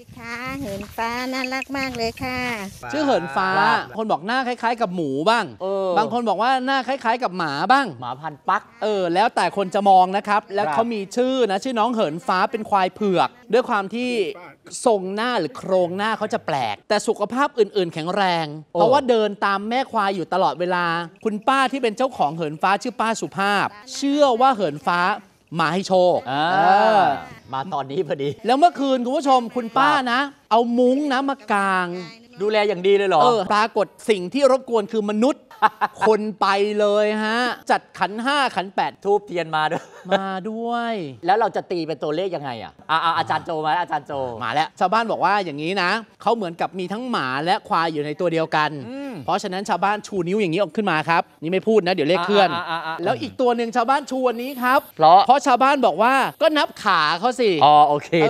สิคะเหินฟ้าน่ารักมากเลยค่ะ ชื่อเหินฟ้าคนบอกหน้าคล้ายๆ กับหมูบ้างออบางคนบอกว่าหน้าคล้ายๆกับหมาบ้าง หมาพันปักเออแล้วแต่คนจะมองนะครับ แล้วเขามีชื่อนะชื่อน้องเหินฟ้าเป็นควายเผือก ด้วยความที่ทรงหน้าหรือโครงหน้าเขาจะแปลก แต่สุขภาพอื่นๆ แข็งแรง เพราะว่าเดินตามแม่ควายอยู่ตลอดเวลา คุณป้าที่เป็นเจ้าของเหินฟ้าชื่อป้าสุภาพ เชื่อว่าเหินฟ้ามาให้โชคมาตอนนี้พอดี แล้วเมื่อคืนคุณผู้ชมคุณป้านะ เอามุ้งนะมากาง ดูแลอย่างดีเลยเหรอออปรากฏสิ่งที่รบกวนคือมนุษย์คนไปเลยฮะ จัดขันห้าขันแปดทูบเทียนมาด้วยมาด้วย แล้วเราจะตีเป็นตัวเลขยังไงอ่ะอ่าอาจารย์โจมาอาจารย์โจมาแล้ว ชาวบ้านบอกว่าอย่างนี้นะเขาเหมือนกับมีทั้งหมาและควายอยู่ในตัวเดียวกันเพราะฉะนั้นชาวบ้านชูนิ้วอย่างนี้ออกขึ้นมาครับ นี่ไม่พูดนะเดี๋ยวเลขเคลื่อน แล้วอีกตัวหนึ่งชาวบ้านชูอันนี้ครับ เพราะ เพราะชาวบ้านบอกว่าก็นับขาเขาสิ อ๋อโอเค